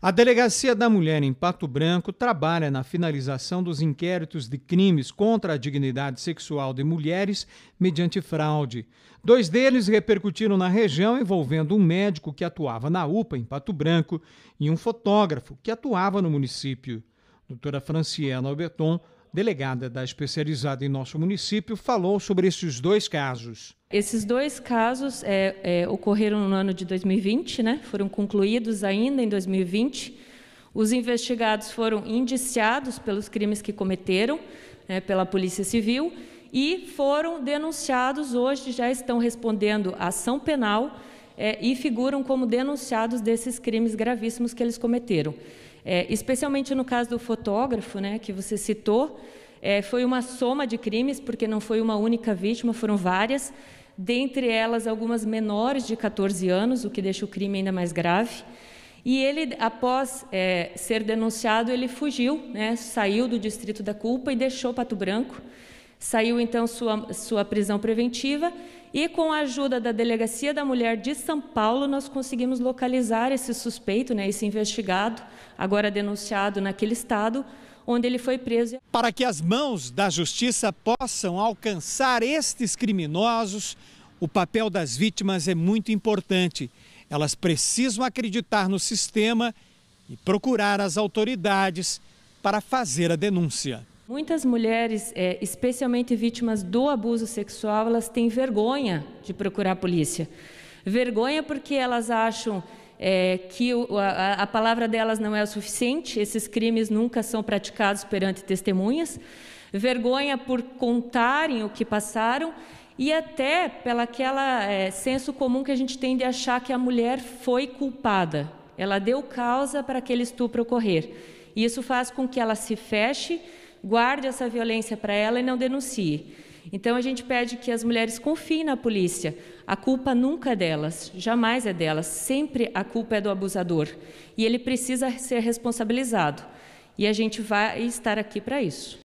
A Delegacia da Mulher em Pato Branco trabalha na finalização dos inquéritos de crimes contra a dignidade sexual de mulheres mediante fraude. Dois deles repercutiram na região envolvendo um médico que atuava na UPA em Pato Branco e um fotógrafo que atuava no município. Doutora Franciela Alberton delegada da especializada em nosso município, falou sobre esses dois casos. Esses dois casos é, é, ocorreram no ano de 2020, né? foram concluídos ainda em 2020. Os investigados foram indiciados pelos crimes que cometeram né, pela Polícia Civil e foram denunciados hoje, já estão respondendo a ação penal é, e figuram como denunciados desses crimes gravíssimos que eles cometeram. É, especialmente no caso do fotógrafo, né, que você citou, é, foi uma soma de crimes, porque não foi uma única vítima, foram várias, dentre elas algumas menores de 14 anos, o que deixa o crime ainda mais grave. E ele, após é, ser denunciado, ele fugiu, né, saiu do distrito da culpa e deixou Pato Branco. Saiu então sua, sua prisão preventiva e, com a ajuda da Delegacia da Mulher de São Paulo, nós conseguimos localizar esse suspeito, né, esse investigado, agora denunciado naquele estado, onde ele foi preso. Para que as mãos da justiça possam alcançar estes criminosos, o papel das vítimas é muito importante. Elas precisam acreditar no sistema e procurar as autoridades para fazer a denúncia. Muitas mulheres, é, especialmente vítimas do abuso sexual, elas têm vergonha de procurar a polícia. Vergonha porque elas acham é, que o, a, a, palavra delas não é o suficiente, esses crimes nunca são praticados perante testemunhas, vergonha por contarem o que passaram e até pela aquela é, senso comum que a gente tem de achar que a mulher foi culpada, ela deu causa para aquele estupro ocorrer. E isso faz com que ela se feche, guarde essa violência para ela e não denuncie. Então a gente pede que as mulheres confiem na polícia. A culpa nunca é delas, jamais é delas, sempre a culpa é do abusador e ele precisa ser responsabilizado. E a gente vai estar aqui para isso.